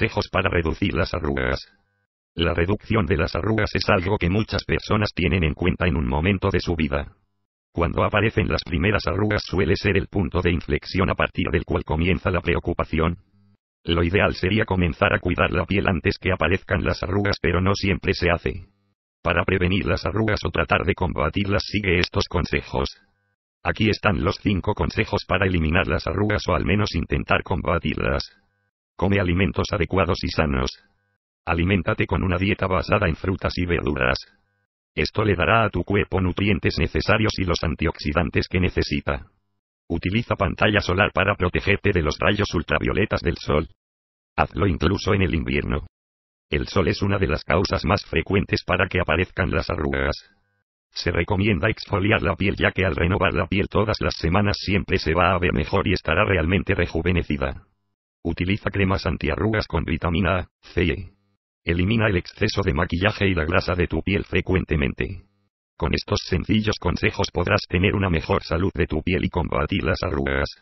consejos para reducir las arrugas. La reducción de las arrugas es algo que muchas personas tienen en cuenta en un momento de su vida. Cuando aparecen las primeras arrugas suele ser el punto de inflexión a partir del cual comienza la preocupación. Lo ideal sería comenzar a cuidar la piel antes que aparezcan las arrugas pero no siempre se hace. Para prevenir las arrugas o tratar de combatirlas sigue estos consejos. Aquí están los 5 consejos para eliminar las arrugas o al menos intentar combatirlas. Come alimentos adecuados y sanos. Aliméntate con una dieta basada en frutas y verduras. Esto le dará a tu cuerpo nutrientes necesarios y los antioxidantes que necesita. Utiliza pantalla solar para protegerte de los rayos ultravioletas del sol. Hazlo incluso en el invierno. El sol es una de las causas más frecuentes para que aparezcan las arrugas. Se recomienda exfoliar la piel ya que al renovar la piel todas las semanas siempre se va a ver mejor y estará realmente rejuvenecida. Utiliza cremas antiarrugas con vitamina A, C y E. Elimina el exceso de maquillaje y la grasa de tu piel frecuentemente. Con estos sencillos consejos podrás tener una mejor salud de tu piel y combatir las arrugas.